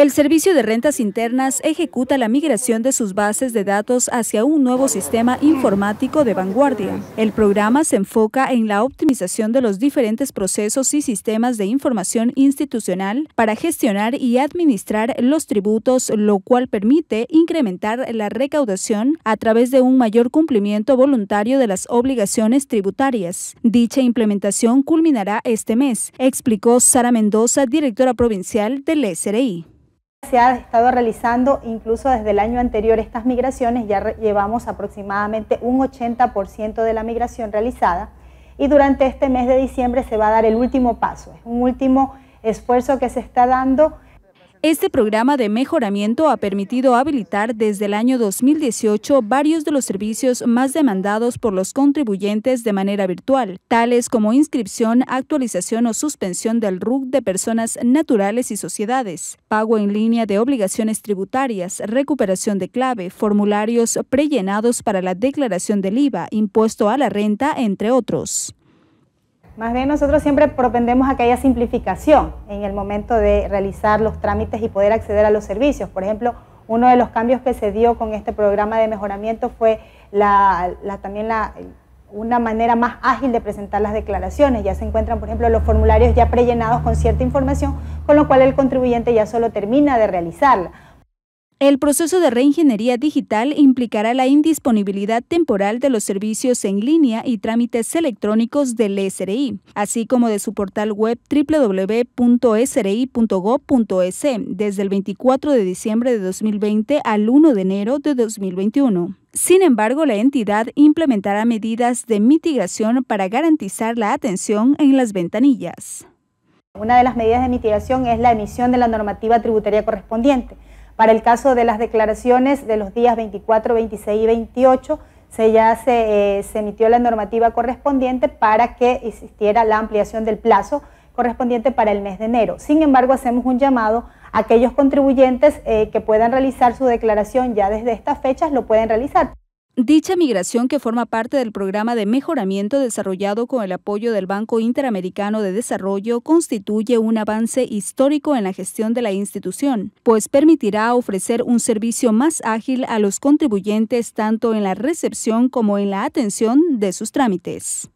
El Servicio de Rentas Internas ejecuta la migración de sus bases de datos hacia un nuevo sistema informático de vanguardia. El programa se enfoca en la optimización de los diferentes procesos y sistemas de información institucional para gestionar y administrar los tributos, lo cual permite incrementar la recaudación a través de un mayor cumplimiento voluntario de las obligaciones tributarias. Dicha implementación culminará este mes, explicó Sara Mendoza, directora provincial del SRI se ha estado realizando incluso desde el año anterior estas migraciones, ya llevamos aproximadamente un 80% de la migración realizada y durante este mes de diciembre se va a dar el último paso, es un último esfuerzo que se está dando este programa de mejoramiento ha permitido habilitar desde el año 2018 varios de los servicios más demandados por los contribuyentes de manera virtual, tales como inscripción, actualización o suspensión del RUC de personas naturales y sociedades, pago en línea de obligaciones tributarias, recuperación de clave, formularios prellenados para la declaración del IVA, impuesto a la renta, entre otros. Más bien nosotros siempre propendemos a que haya simplificación en el momento de realizar los trámites y poder acceder a los servicios. Por ejemplo, uno de los cambios que se dio con este programa de mejoramiento fue la, también una manera más ágil de presentar las declaraciones. Ya se encuentran, por ejemplo, los formularios ya prellenados con cierta información, con lo cual el contribuyente ya solo termina de realizarla el proceso de reingeniería digital implicará la indisponibilidad temporal de los servicios en línea y trámites electrónicos del SRI, así como de su portal web www.sri.gov.es e, desde el 24 de diciembre de 2020 al 1 de enero de 2021. Sin embargo, la entidad implementará medidas de mitigación para garantizar la atención en las ventanillas. Una de las medidas de mitigación es la emisión de la normativa tributaria correspondiente para el caso de las declaraciones de los días 24, 26 y 28, se ya eh, se, emitió la normativa correspondiente para que existiera la ampliación del plazo correspondiente para el mes de enero. Sin embargo, hacemos un llamado a aquellos contribuyentes eh, que puedan realizar su declaración ya desde estas fechas, lo pueden realizar. Dicha migración, que forma parte del programa de mejoramiento desarrollado con el apoyo del Banco Interamericano de Desarrollo, constituye un avance histórico en la gestión de la institución, pues permitirá ofrecer un servicio más ágil a los contribuyentes tanto en la recepción como en la atención de sus trámites.